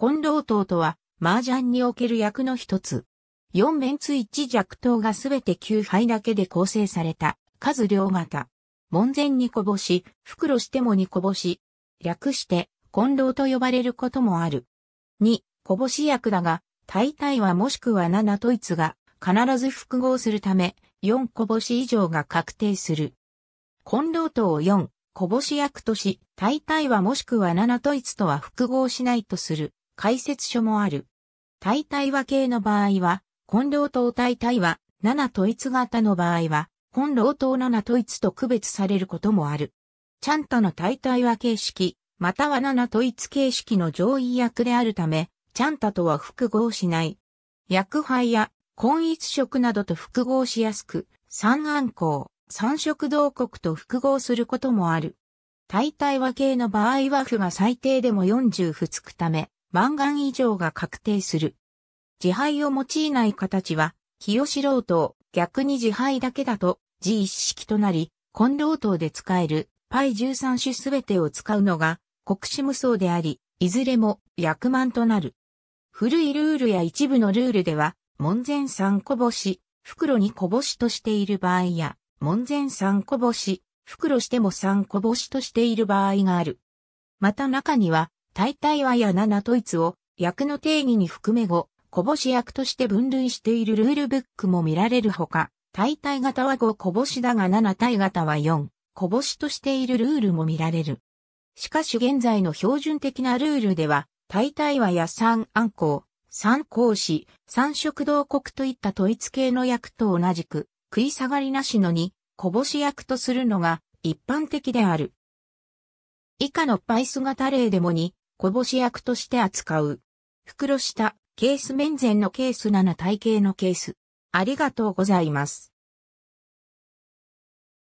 混同等とは、麻雀における役の一つ。4面ツ1弱等がすべて9杯だけで構成された、数両型。門前にこぼし、袋してもにこぼし。略して、混藤と呼ばれることもある。2、こぼし役だが、大体はもしくは7と1が、必ず複合するため、4こぼし以上が確定する。混同等を4、こぼし役とし、大体はもしくは7と1とは複合しないとする。解説書もある。対対話系の場合は、混老等対対話、7統一型の場合は、混老等7統一と区別されることもある。ちゃんとの対対話形式、または7統一形式の上位役であるため、ちゃんととは複合しない。薬配や、混一色などと複合しやすく、三暗光、三色同国と複合することもある。対対話系の場合は負が最低でも40つくため、万願以上が確定する。自敗を用いない形は、清志郎等、逆に自敗だけだと、自一式となり、混老等で使える、パイ13種すべてを使うのが、国士無双であり、いずれも、役満となる。古いルールや一部のルールでは、門前三こぼし、袋にこぼしとしている場合や、門前三こぼし、袋しても三こぼしとしている場合がある。また中には、大体はやト統一を役の定義に含め後、こぼし役として分類しているルールブックも見られるほか、大体型は5こぼしだが7体型は4、こぼしとしているルールも見られる。しかし現在の標準的なルールでは、大体はや3暗号、3講師、3食道国といった統一系の役と同じく、食い下がりなしのに、こぼし役とするのが一般的である。以下のパイス型例でもに、こぼし役として扱う。袋下、ケース面前のケース7体系のケース。ありがとうございます。